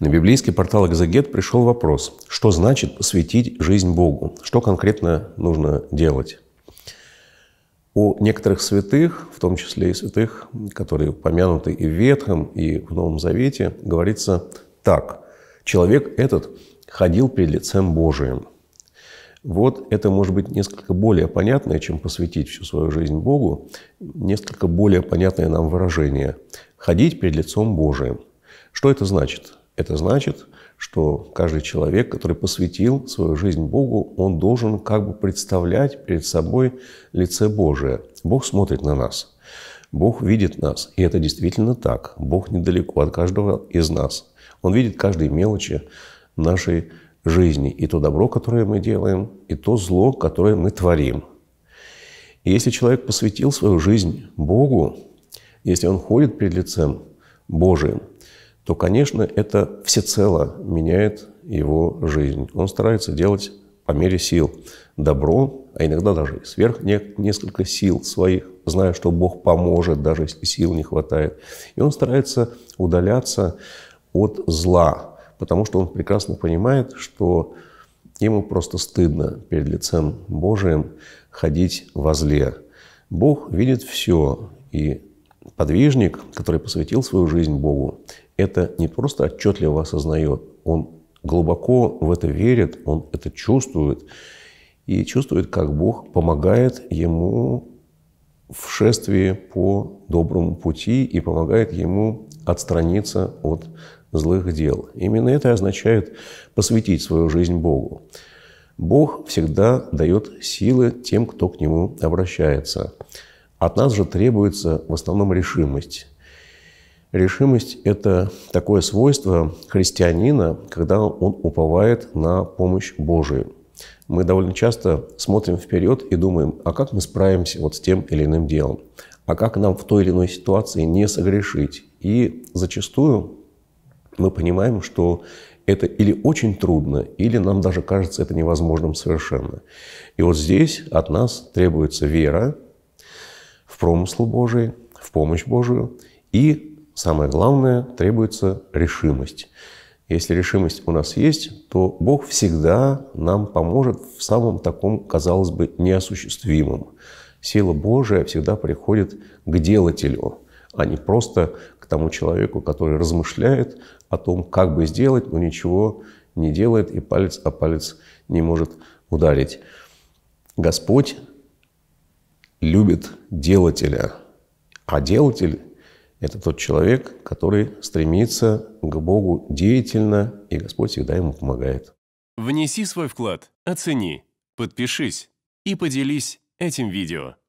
На библейский портал Экзагет пришел вопрос, что значит посвятить жизнь Богу, что конкретно нужно делать. У некоторых святых, в том числе и святых, которые упомянуты и в Ветхом, и в Новом Завете, говорится так. Человек этот ходил перед лицем Божиим. Вот это может быть несколько более понятное, чем посвятить всю свою жизнь Богу, несколько более понятное нам выражение. Ходить перед лицом Божиим. Что это значит? Это значит, что каждый человек, который посвятил свою жизнь Богу, он должен как бы представлять перед собой лице Божие. Бог смотрит на нас. Бог видит нас. И это действительно так. Бог недалеко от каждого из нас. Он видит каждые мелочи нашей жизни. И то добро, которое мы делаем, и то зло, которое мы творим. И если человек посвятил свою жизнь Богу, если он ходит перед лицем Божиим, то, конечно, это всецело меняет его жизнь. Он старается делать по мере сил добро, а иногда даже сверх несколько сил своих, зная, что Бог поможет, даже если сил не хватает. И он старается удаляться от зла, потому что он прекрасно понимает, что ему просто стыдно перед лицем Божиим ходить во зле. Бог видит все, и подвижник, который посвятил свою жизнь Богу, это не просто отчетливо осознает, он глубоко в это верит, он это чувствует и чувствует, как Бог помогает ему в шествии по доброму пути и помогает ему отстраниться от злых дел. Именно это означает посвятить свою жизнь Богу. Бог всегда дает силы тем, кто к нему обращается. От нас же требуется в основном решимость. Решимость – это такое свойство христианина, когда он уповает на помощь Божию. Мы довольно часто смотрим вперед и думаем, а как мы справимся вот с тем или иным делом? А как нам в той или иной ситуации не согрешить? И зачастую мы понимаем, что это или очень трудно, или нам даже кажется это невозможным совершенно. И вот здесь от нас требуется вера, промысл Божий, в помощь Божию. И самое главное, требуется решимость. Если решимость у нас есть, то Бог всегда нам поможет в самом таком, казалось бы, неосуществимом. Сила Божия всегда приходит к делателю, а не просто к тому человеку, который размышляет о том, как бы сделать, но ничего не делает и палец о палец не может ударить. Господь любит делателя. А делатель – это тот человек, который стремится к Богу деятельно, и Господь всегда ему помогает. Внеси свой вклад, оцени, подпишись и поделись этим видео.